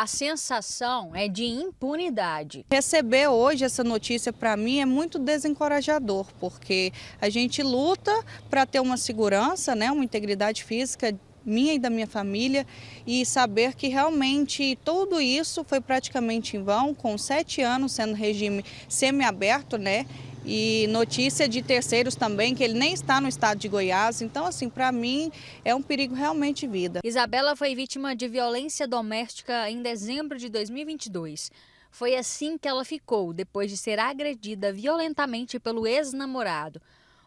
a sensação é de impunidade. Receber hoje essa notícia para mim é muito desencorajador, porque a gente luta para ter uma segurança, né, uma integridade física minha e da minha família e saber que realmente tudo isso foi praticamente em vão, com sete anos sendo regime semiaberto, né? e notícia de terceiros também, que ele nem está no estado de Goiás. Então, assim, para mim é um perigo realmente vida. Isabela foi vítima de violência doméstica em dezembro de 2022. Foi assim que ela ficou, depois de ser agredida violentamente pelo ex-namorado.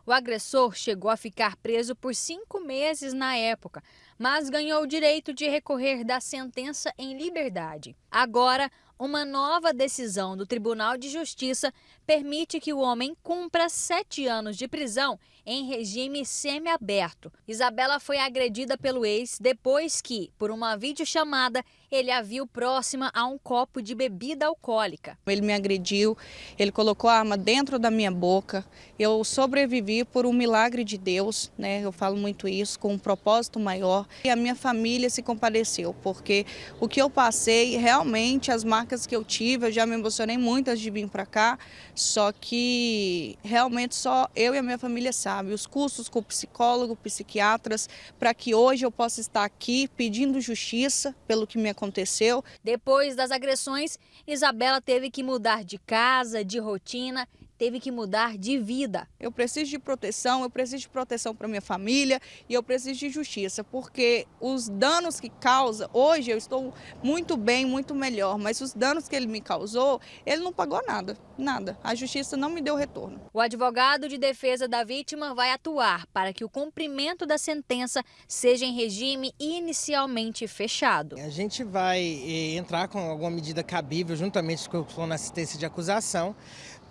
O agressor chegou a ficar preso por cinco meses na época, mas ganhou o direito de recorrer da sentença em liberdade. Agora, uma nova decisão do Tribunal de Justiça permite que o homem cumpra sete anos de prisão em regime semiaberto. Isabela foi agredida pelo ex depois que, por uma videochamada, ele a viu próxima a um copo de bebida alcoólica. Ele me agrediu, ele colocou a arma dentro da minha boca. Eu sobrevivi por um milagre de Deus, né? Eu falo muito isso, com um propósito maior. E a minha família se compadeceu, porque o que eu passei, realmente as marcas que eu tive, eu já me emocionei muito antes de vir para cá, só que realmente só eu e a minha família sabe os custos com psicólogo, psiquiatras, para que hoje eu possa estar aqui pedindo justiça pelo que me aconteceu. Depois das agressões, Isabela teve que mudar de casa, de rotina teve que mudar de vida. Eu preciso de proteção, eu preciso de proteção para minha família e eu preciso de justiça, porque os danos que causa, hoje eu estou muito bem, muito melhor, mas os danos que ele me causou, ele não pagou nada, nada. A justiça não me deu retorno. O advogado de defesa da vítima vai atuar para que o cumprimento da sentença seja em regime inicialmente fechado. A gente vai eh, entrar com alguma medida cabível juntamente com o plano assistência de acusação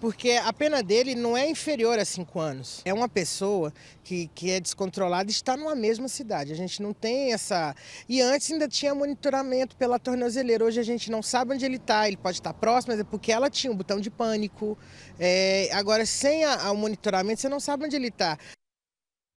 porque a pena dele não é inferior a cinco anos. É uma pessoa que, que é descontrolada e está numa mesma cidade. A gente não tem essa. E antes ainda tinha monitoramento pela tornozeleira. Hoje a gente não sabe onde ele está. Ele pode estar tá próximo, mas é porque ela tinha um botão de pânico. É... Agora, sem o monitoramento, você não sabe onde ele está.